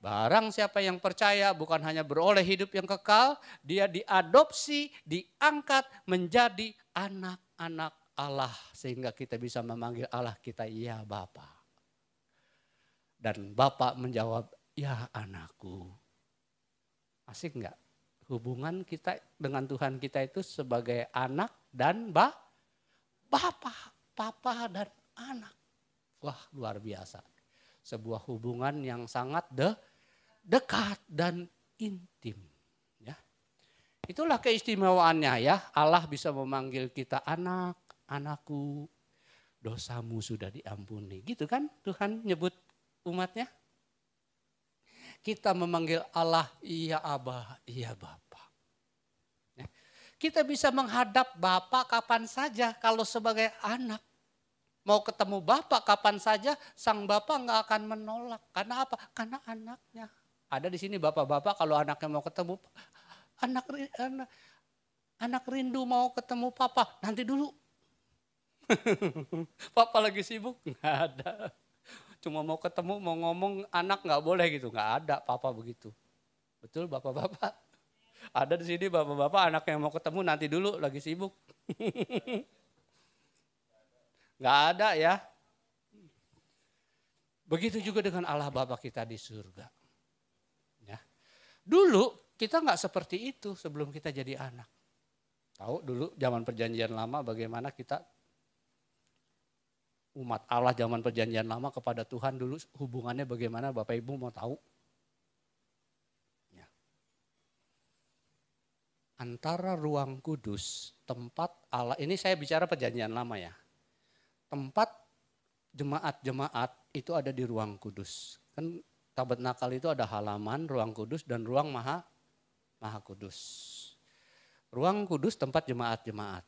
Barang siapa yang percaya bukan hanya beroleh hidup yang kekal, dia diadopsi, diangkat menjadi anak-anak Allah sehingga kita bisa memanggil Allah kita ya Bapa. Dan Bapak menjawab, "Ya anakku." Asik nggak? Hubungan kita dengan Tuhan kita itu sebagai anak dan ba Bapa, Papa dan anak. Wah, luar biasa. Sebuah hubungan yang sangat de dekat dan intim. Ya. Itulah keistimewaannya ya. Allah bisa memanggil kita anak, anakku, dosamu sudah diampuni. Gitu kan Tuhan nyebut umatnya. Kita memanggil Allah, iya Abah, iya Bapak. Ya. Kita bisa menghadap Bapak kapan saja kalau sebagai anak. Mau ketemu Bapak kapan saja, sang Bapak nggak akan menolak. Karena apa? Karena anaknya. Ada di sini bapak-bapak kalau anaknya mau ketemu, anak, anak, anak rindu mau ketemu papa, nanti dulu. papa lagi sibuk, nggak ada. Cuma mau ketemu, mau ngomong anak nggak boleh gitu, nggak ada papa begitu. Betul bapak-bapak? Ada di sini bapak-bapak anak yang mau ketemu nanti dulu lagi sibuk. Nggak ada ya. Begitu juga dengan Allah bapak kita di surga. Dulu kita nggak seperti itu sebelum kita jadi anak. Tahu dulu zaman perjanjian lama bagaimana kita umat Allah zaman perjanjian lama kepada Tuhan dulu hubungannya bagaimana Bapak Ibu mau tahu? Ya. Antara ruang kudus, tempat Allah, ini saya bicara perjanjian lama ya. Tempat jemaat-jemaat itu ada di ruang kudus. Kan Nakal itu ada halaman, ruang kudus, dan ruang maha, maha kudus. Ruang kudus tempat jemaat-jemaat.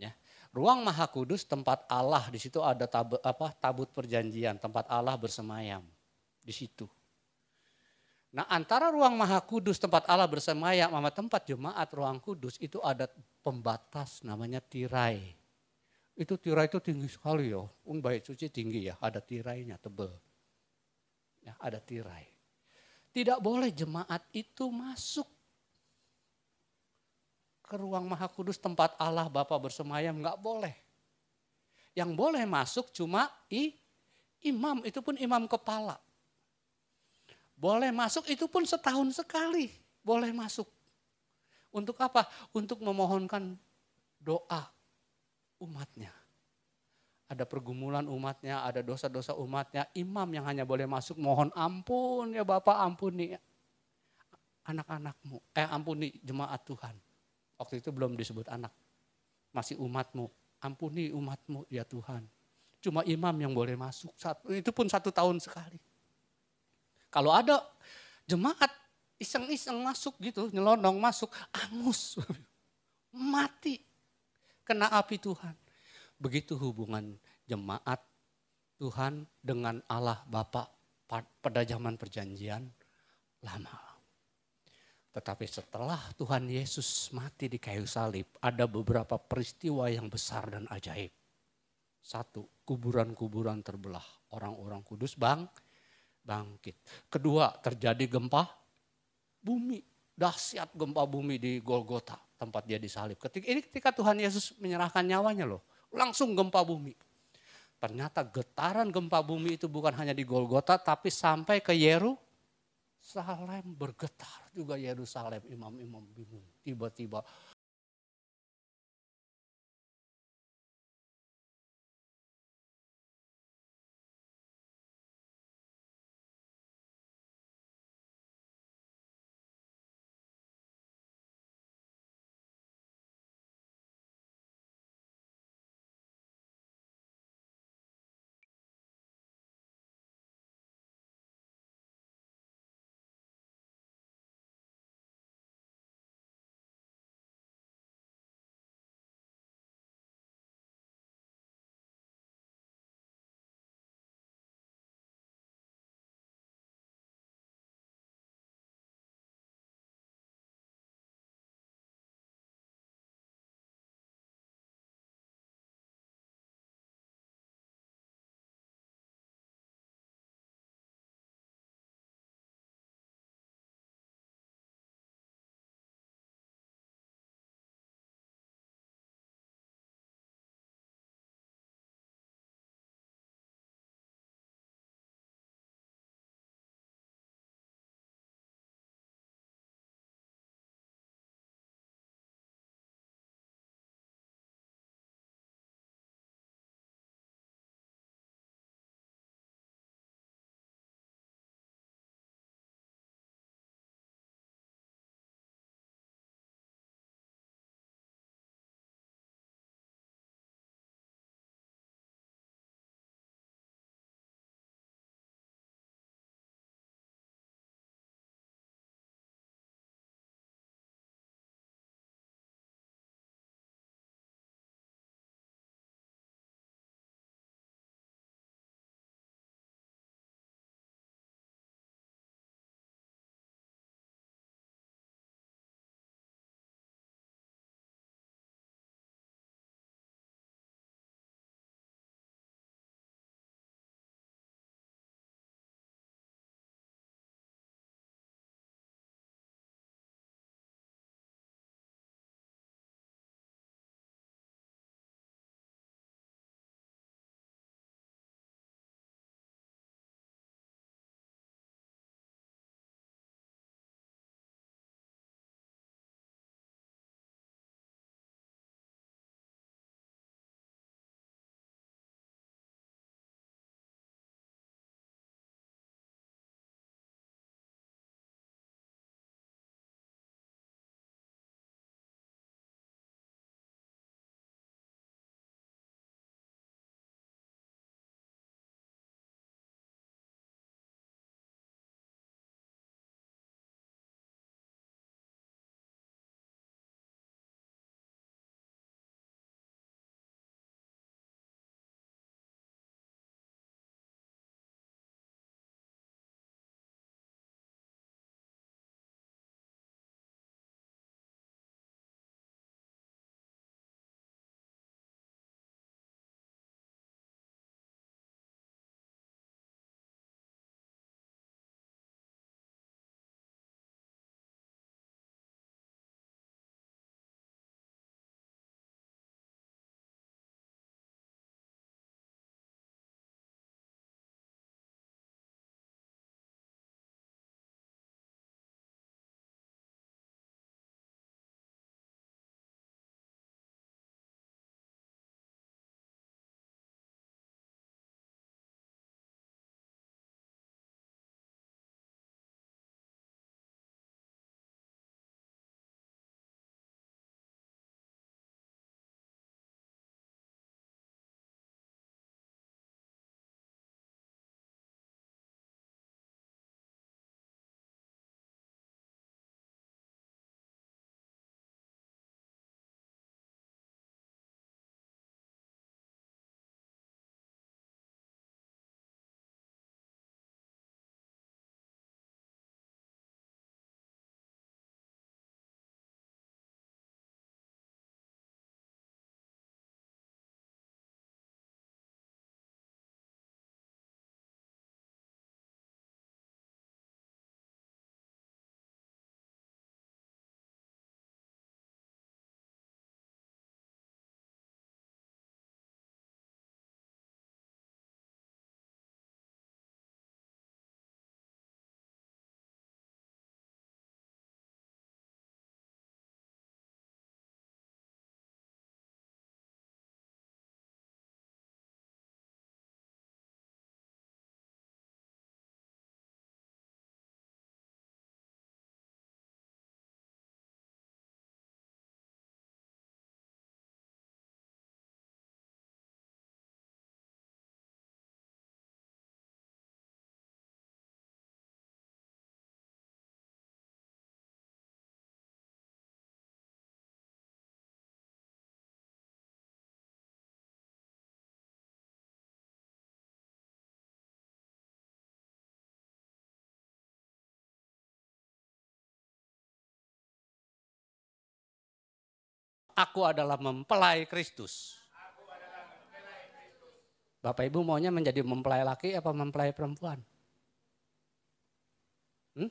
Ya. Ruang maha kudus tempat Allah, di situ ada tabu, apa, tabut perjanjian, tempat Allah bersemayam. Di situ. Nah antara ruang maha kudus tempat Allah bersemayam sama tempat jemaat ruang kudus itu ada pembatas namanya tirai. Itu tirai itu tinggi sekali ya. un bait suci tinggi ya, ada tirainya tebel. Ya, ada tirai. Tidak boleh jemaat itu masuk ke ruang maha kudus tempat Allah Bapa bersemayam. Nggak boleh. Yang boleh masuk cuma i, imam, itu pun imam kepala. Boleh masuk itu pun setahun sekali. Boleh masuk. Untuk apa? Untuk memohonkan doa umatnya ada pergumulan umatnya, ada dosa-dosa umatnya, imam yang hanya boleh masuk mohon ampun ya Bapak ampuni anak-anakmu, eh ampuni jemaat Tuhan. Waktu itu belum disebut anak, masih umatmu, ampuni umatmu ya Tuhan. Cuma imam yang boleh masuk, satu, itu pun satu tahun sekali. Kalau ada jemaat iseng-iseng masuk gitu, nyelonong masuk, angus, mati, kena api Tuhan Begitu hubungan jemaat Tuhan dengan Allah Bapa pada zaman perjanjian lama. Tetapi setelah Tuhan Yesus mati di kayu salib, ada beberapa peristiwa yang besar dan ajaib. Satu, kuburan-kuburan terbelah, orang-orang kudus bang bangkit. Kedua, terjadi gempa bumi, dahsyat gempa bumi di Golgota, tempat dia disalib. Ketika ini ketika Tuhan Yesus menyerahkan nyawanya loh langsung gempa bumi. Ternyata getaran gempa bumi itu bukan hanya di Golgota tapi sampai ke Yerusalem bergetar juga Yerusalem. Imam-imam bingung. Tiba-tiba aku adalah mempelai Kristus. Bapak Ibu maunya menjadi mempelai laki apa mempelai perempuan? Hmm?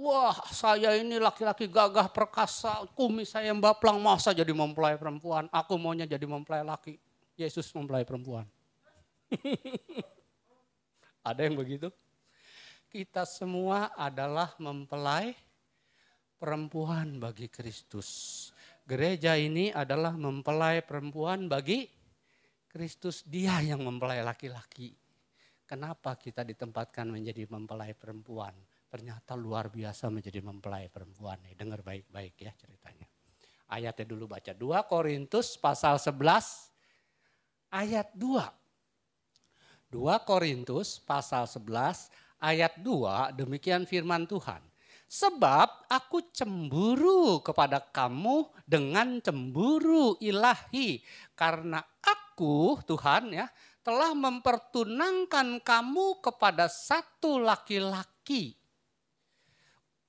Wah, saya ini laki-laki gagah perkasa, kumis saya mbaplang, masa jadi mempelai perempuan? Aku maunya jadi mempelai laki. Yesus mempelai perempuan. Ada yang begitu? Kita semua adalah mempelai perempuan bagi Kristus gereja ini adalah mempelai perempuan bagi Kristus. Dia yang mempelai laki-laki. Kenapa kita ditempatkan menjadi mempelai perempuan? Ternyata luar biasa menjadi mempelai perempuan. Nih, dengar baik-baik ya ceritanya. Ayatnya dulu baca 2 Korintus pasal 11 ayat 2. 2 Korintus pasal 11 ayat 2 demikian firman Tuhan. Sebab aku cemburu kepada kamu dengan cemburu ilahi. Karena aku, Tuhan ya, telah mempertunangkan kamu kepada satu laki-laki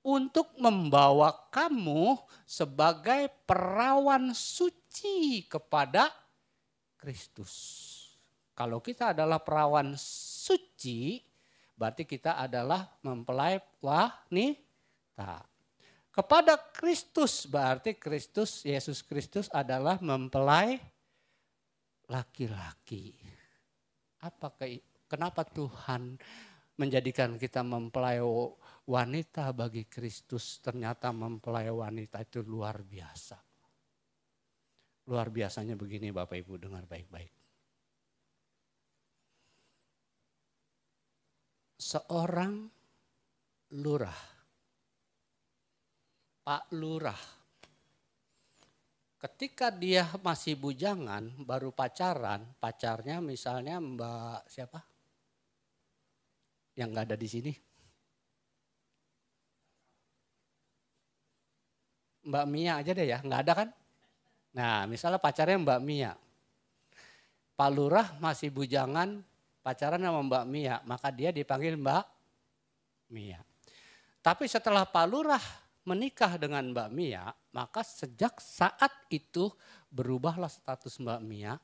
untuk membawa kamu sebagai perawan suci kepada Kristus. Kalau kita adalah perawan suci, berarti kita adalah mempelai wanita kita. Kepada Kristus berarti Kristus, Yesus Kristus adalah mempelai laki-laki. Apa ke, kenapa Tuhan menjadikan kita mempelai wanita bagi Kristus? Ternyata mempelai wanita itu luar biasa. Luar biasanya begini Bapak Ibu dengar baik-baik. Seorang lurah Pak Lurah. Ketika dia masih bujangan, baru pacaran, pacarnya misalnya Mbak siapa? Yang nggak ada di sini. Mbak Mia aja deh ya, nggak ada kan? Nah misalnya pacarnya Mbak Mia. Pak Lurah masih bujangan pacaran sama Mbak Mia, maka dia dipanggil Mbak Mia. Tapi setelah Pak Lurah menikah dengan Mbak Mia, maka sejak saat itu berubahlah status Mbak Mia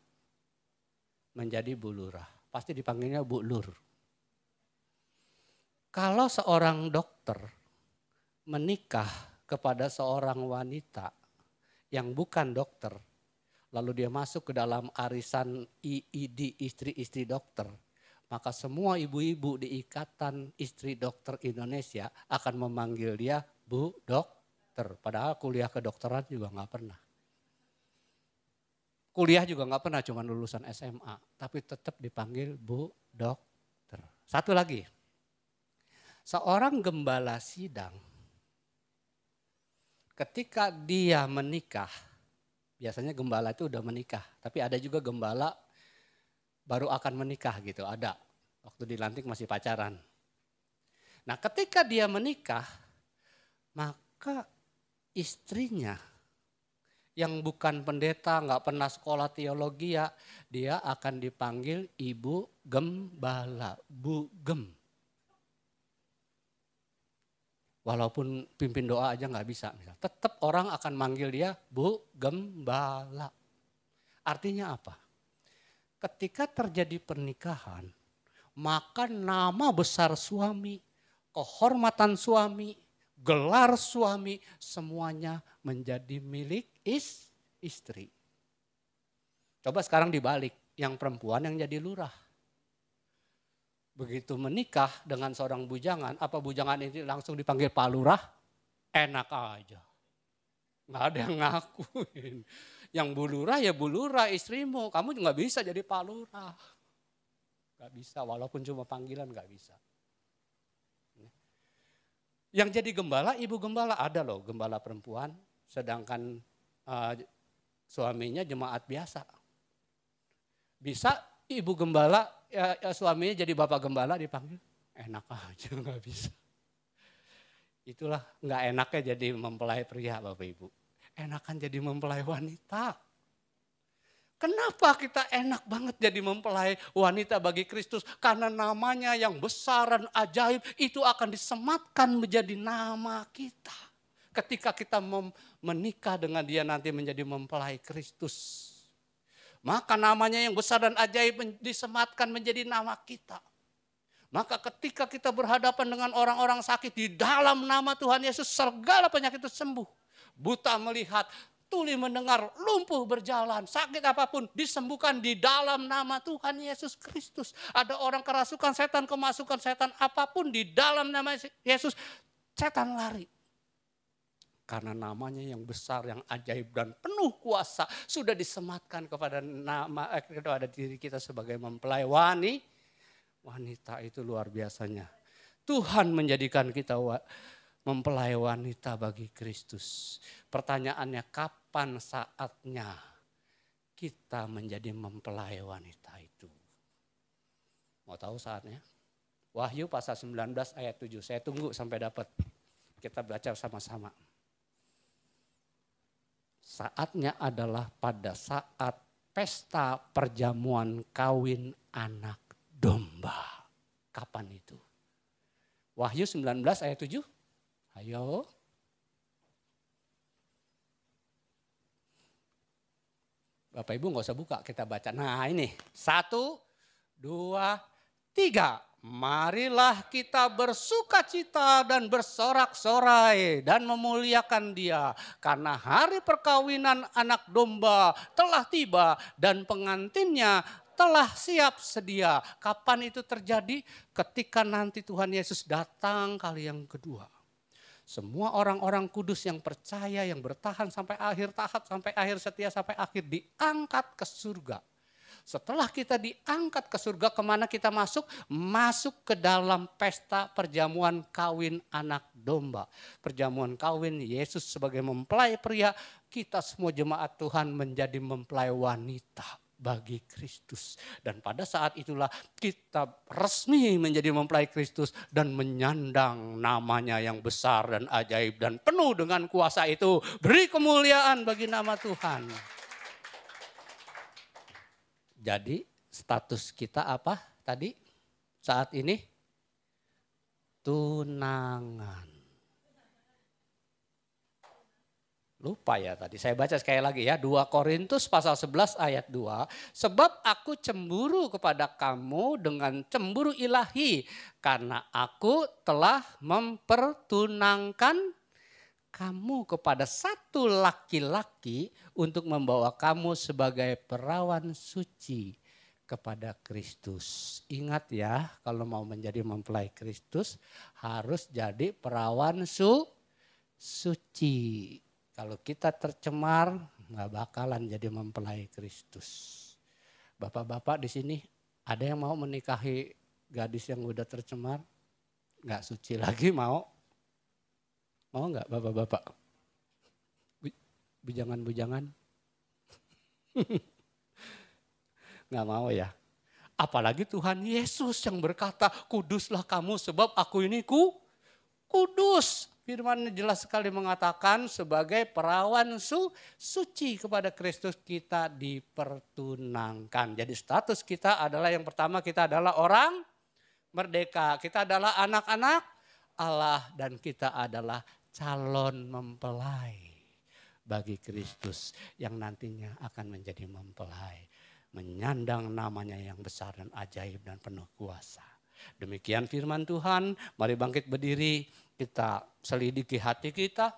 menjadi Bu Lurah. Pasti dipanggilnya Bu Lur. Kalau seorang dokter menikah kepada seorang wanita yang bukan dokter, lalu dia masuk ke dalam arisan IID istri-istri dokter, maka semua ibu-ibu di Ikatan Istri Dokter Indonesia akan memanggil dia bu dokter. Padahal kuliah kedokteran juga nggak pernah. Kuliah juga nggak pernah, cuma lulusan SMA. Tapi tetap dipanggil bu dokter. Satu lagi, seorang gembala sidang ketika dia menikah, biasanya gembala itu udah menikah, tapi ada juga gembala baru akan menikah gitu, ada. Waktu dilantik masih pacaran. Nah ketika dia menikah, maka istrinya yang bukan pendeta, nggak pernah sekolah teologi ya, dia akan dipanggil ibu gembala, bu gem. Walaupun pimpin doa aja nggak bisa, tetap orang akan manggil dia bu gembala. Artinya apa? Ketika terjadi pernikahan, maka nama besar suami, kehormatan suami, gelar suami, semuanya menjadi milik is, istri. Coba sekarang dibalik, yang perempuan yang jadi lurah. Begitu menikah dengan seorang bujangan, apa bujangan ini langsung dipanggil Pak Lurah? Enak aja. Nggak ada yang ngakuin. Yang Bu Lurah ya Bu Lurah istrimu, kamu juga bisa jadi Pak Lurah. Nggak bisa, walaupun cuma panggilan gak bisa. Yang jadi gembala, ibu gembala ada loh gembala perempuan, sedangkan uh, suaminya jemaat biasa. Bisa ibu gembala, ya, ya, suaminya jadi bapak gembala dipanggil, enak aja nggak bisa. Itulah nggak enaknya jadi mempelai pria bapak ibu. Enakan jadi mempelai wanita. Kenapa kita enak banget jadi mempelai wanita bagi Kristus? Karena namanya yang besar dan ajaib itu akan disematkan menjadi nama kita. Ketika kita menikah dengan dia nanti menjadi mempelai Kristus. Maka namanya yang besar dan ajaib disematkan menjadi nama kita. Maka ketika kita berhadapan dengan orang-orang sakit di dalam nama Tuhan Yesus segala penyakit itu sembuh. Buta melihat, tuli mendengar, lumpuh berjalan, sakit apapun disembuhkan di dalam nama Tuhan Yesus Kristus. Ada orang kerasukan setan, kemasukan setan apapun di dalam nama Yesus, setan lari. Karena namanya yang besar, yang ajaib dan penuh kuasa sudah disematkan kepada nama eh, kepada diri kita sebagai mempelai wanita. Wanita itu luar biasanya. Tuhan menjadikan kita mempelai wanita bagi Kristus. Pertanyaannya kapan saatnya kita menjadi mempelai wanita itu? Mau tahu saatnya? Wahyu pasal 19 ayat 7. Saya tunggu sampai dapat. Kita baca sama-sama. Saatnya adalah pada saat pesta perjamuan kawin anak domba. Kapan itu? Wahyu 19 ayat 7. Ayo. Bapak Ibu nggak usah buka, kita baca. Nah ini, satu, dua, tiga. Marilah kita bersuka cita dan bersorak-sorai dan memuliakan dia. Karena hari perkawinan anak domba telah tiba dan pengantinnya telah siap sedia. Kapan itu terjadi? Ketika nanti Tuhan Yesus datang kali yang kedua. Semua orang-orang kudus yang percaya, yang bertahan sampai akhir tahap, sampai akhir setia, sampai akhir diangkat ke surga. Setelah kita diangkat ke surga, kemana kita masuk? Masuk ke dalam pesta perjamuan kawin anak domba. Perjamuan kawin Yesus sebagai mempelai pria, kita semua jemaat Tuhan menjadi mempelai wanita bagi Kristus. Dan pada saat itulah kita resmi menjadi mempelai Kristus dan menyandang namanya yang besar dan ajaib dan penuh dengan kuasa itu. Beri kemuliaan bagi nama Tuhan. Jadi status kita apa tadi saat ini? Tunangan. Lupa ya tadi, saya baca sekali lagi ya, 2 Korintus pasal 11 ayat 2. Sebab aku cemburu kepada kamu dengan cemburu ilahi, karena aku telah mempertunangkan kamu kepada satu laki-laki untuk membawa kamu sebagai perawan suci kepada Kristus. Ingat ya, kalau mau menjadi mempelai Kristus harus jadi perawan su suci. Kalau kita tercemar, nggak bakalan jadi mempelai Kristus. Bapak-bapak di sini, ada yang mau menikahi gadis yang udah tercemar? Nggak suci lagi mau? Mau nggak bapak-bapak? Bujangan-bujangan? nggak mau ya? Apalagi Tuhan Yesus yang berkata, kuduslah kamu sebab aku ini ku kudus. Firman jelas sekali mengatakan sebagai perawan su, suci kepada Kristus kita dipertunangkan. Jadi status kita adalah yang pertama kita adalah orang merdeka. Kita adalah anak-anak Allah dan kita adalah calon mempelai bagi Kristus yang nantinya akan menjadi mempelai. Menyandang namanya yang besar dan ajaib dan penuh kuasa. Demikian firman Tuhan, mari bangkit berdiri kita selidiki hati kita,